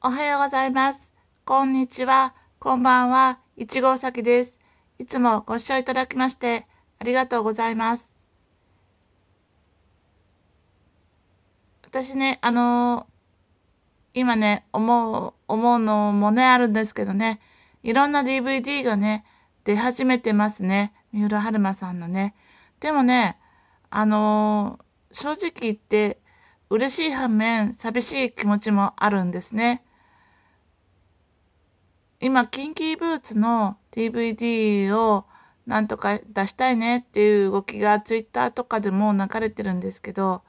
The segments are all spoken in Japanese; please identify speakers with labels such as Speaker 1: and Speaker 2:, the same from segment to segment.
Speaker 1: おはようございます。こんにちは。こんばんは。1号先です。いつもご視聴いただきまして、ありがとうございます。私ね、あのー、今ね、思う、思うのもね、あるんですけどね、いろんな DVD がね、出始めてますね。三浦春馬さんのね。でもね、あのー、正直言って、嬉しい反面、寂しい気持ちもあるんですね。今、キンキーブーツの DVD をなんとか出したいねっていう動きが Twitter とかでも流れてるんですけど、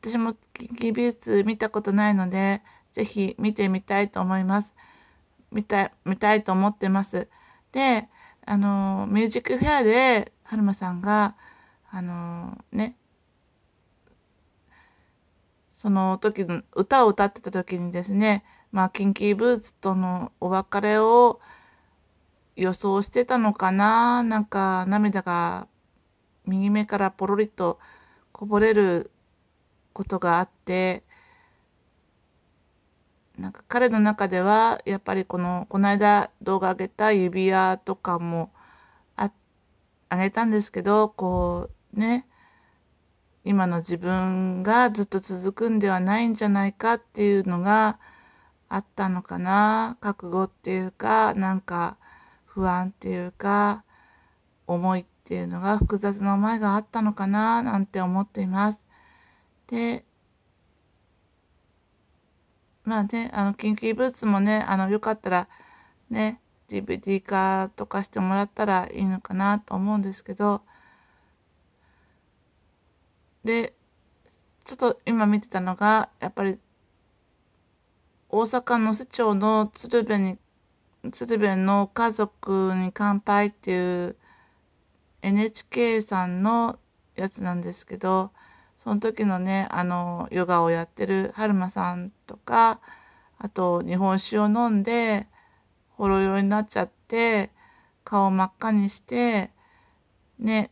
Speaker 1: 私もキンキーブーツ見たことないので、ぜひ見てみたいと思います。見たい、見たいと思ってます。で、あの、ミュージックフェアで、はるまさんが、あの、ね、その時の歌を歌ってた時にですね、まあ、キンキーブーツとのお別れを予想してたのかななんか涙が右目からポロリとこぼれることがあって、なんか彼の中ではやっぱりこのこの間動画上げた指輪とかもああげたんですけどこうね今の自分がずっと続くんではないんじゃないかっていうのがあったのかな覚悟っていうかなんか不安っていうか思いっていうのが複雑な思いがあったのかななんて思っています。でまあねあの緊急ブーツもねあのよかったらね DVD 化とかしてもらったらいいのかなと思うんですけどでちょっと今見てたのがやっぱり大阪の市長の鶴瓶に、鶴瓶の家族に乾杯っていう NHK さんのやつなんですけど、その時のね、あの、ヨガをやってる春馬さんとか、あと日本酒を飲んで、ほろ酔いになっちゃって、顔真っ赤にして、ね、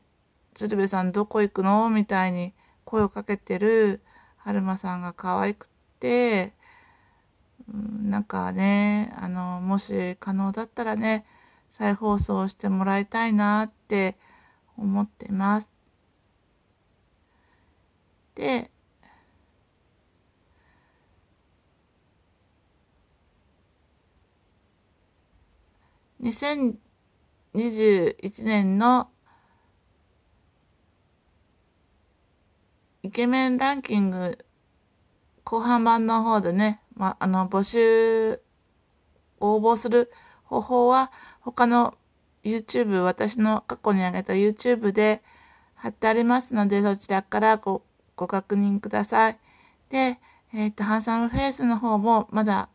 Speaker 1: 鶴瓶さんどこ行くのみたいに声をかけてる春馬さんが可愛くって、うん、なんかね、あの、もし可能だったらね、再放送してもらいたいなって思ってます。で、2021年のイケメンランキング後半版の方でね、ま、あの、募集、応募する方法は、他の YouTube、私の過去に上げた YouTube で貼ってありますので、そちらからご、ご確認ください。で、えっ、ー、と、ハンサムフェイスの方もまだ、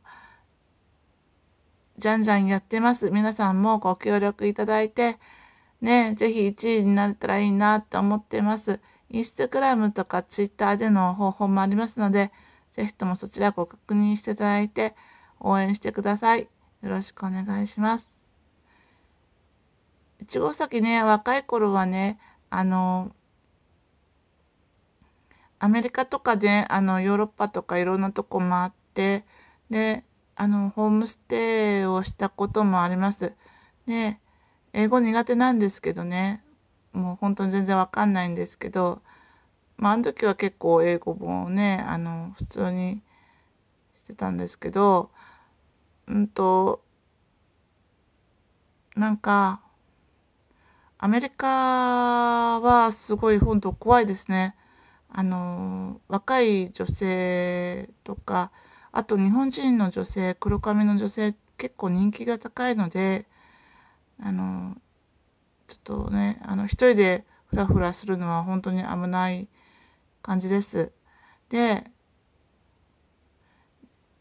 Speaker 1: じゃんじゃんやってます。皆さんもご協力いただいて、ね、ぜひ1位になれたらいいなと思ってます。インスタグラムとか Twitter での方法もありますので、ぜひともそちらご確認していただいて、応援してください。よろしくお願いします。いちご咲ね、若い頃はね、あの、アメリカとかで、あの、ヨーロッパとかいろんなとこ回って、で、あの、ホームステイをしたこともあります。で、英語苦手なんですけどね、もう本当に全然わかんないんですけど、まあ、あの時は結構英語本をね、あの、普通にしてたんですけど、うんと、なんか、アメリカはすごい本当怖いですね。あの、若い女性とか、あと日本人の女性、黒髪の女性、結構人気が高いので、あの、ちょっとね、あの、一人でふらふらするのは本当に危ない感じです。で、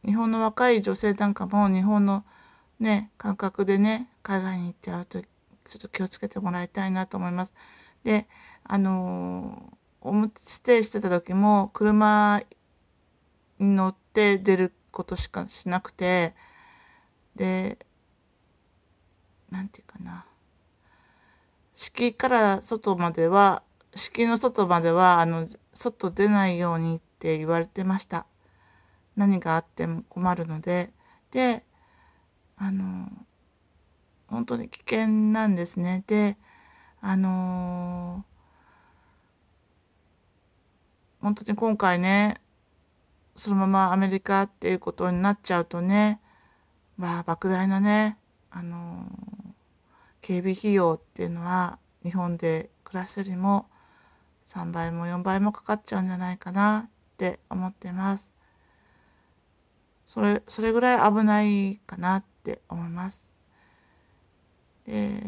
Speaker 1: 日本の若い女性なんかも日本のね、感覚でね、海外に行って会うとちょっと気をつけてもらいたいなと思います。で、あのー、おむつテしてた時も車に乗って出ることしかしなくて、で、なんていうかな。敷から外までは敷の外までは、あの、外出ないようにって言われてました。何があっても困るので。で、あの、本当に危険なんですね。で、あの本当に今回ね、そのままアメリカっていうことになっちゃうとね、まあ、莫大なね、あの警備費用っていうのは日本で暮らすよりも3倍も4倍もかかっちゃうんじゃないかなって思ってます。それ、それぐらい危ないかなって思います。で、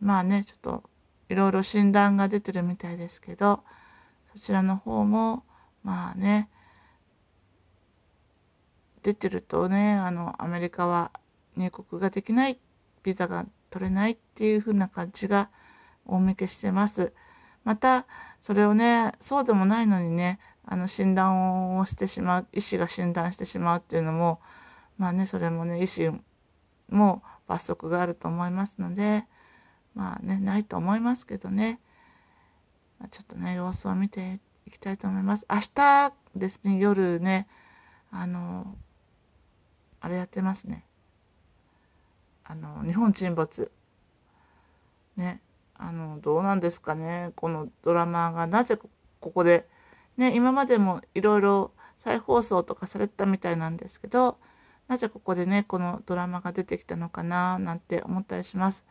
Speaker 1: まあね、ちょっといろいろ診断が出てるみたいですけど、そちらの方も、まあね、出てるとね、あの、アメリカは入国ができない、ビザが取れないっていう風な感じが大見けしてます。またそれをねそうでもないのにねあの診断をしてしまう医師が診断してしまうっていうのもまあねそれもね医師も罰則があると思いますのでまあねないと思いますけどねちょっとね様子を見ていきたいと思います。明日ですね夜ねあのあれやってますねあの日本沈没ねあの、どうなんですかね。このドラマがなぜここで、ね、今までもいろいろ再放送とかされてたみたいなんですけど、なぜここでね、このドラマが出てきたのかな、なんて思ったりします。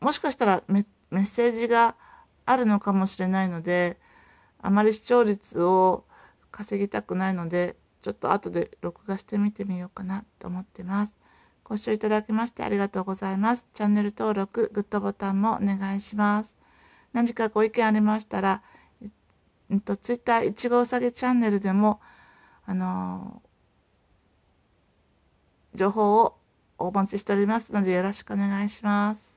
Speaker 1: もしかしたらメッセージがあるのかもしれないので、あまり視聴率を稼ぎたくないので、ちょっと後で録画してみてみようかなと思ってます。ご視聴いただきましてありがとうございます。チャンネル登録、グッドボタンもお願いします。何かご意見ありましたら、えっと、ツイッターいちごうさぎチャンネルでも、あのー、情報をお待ちしておりますのでよろしくお願いします。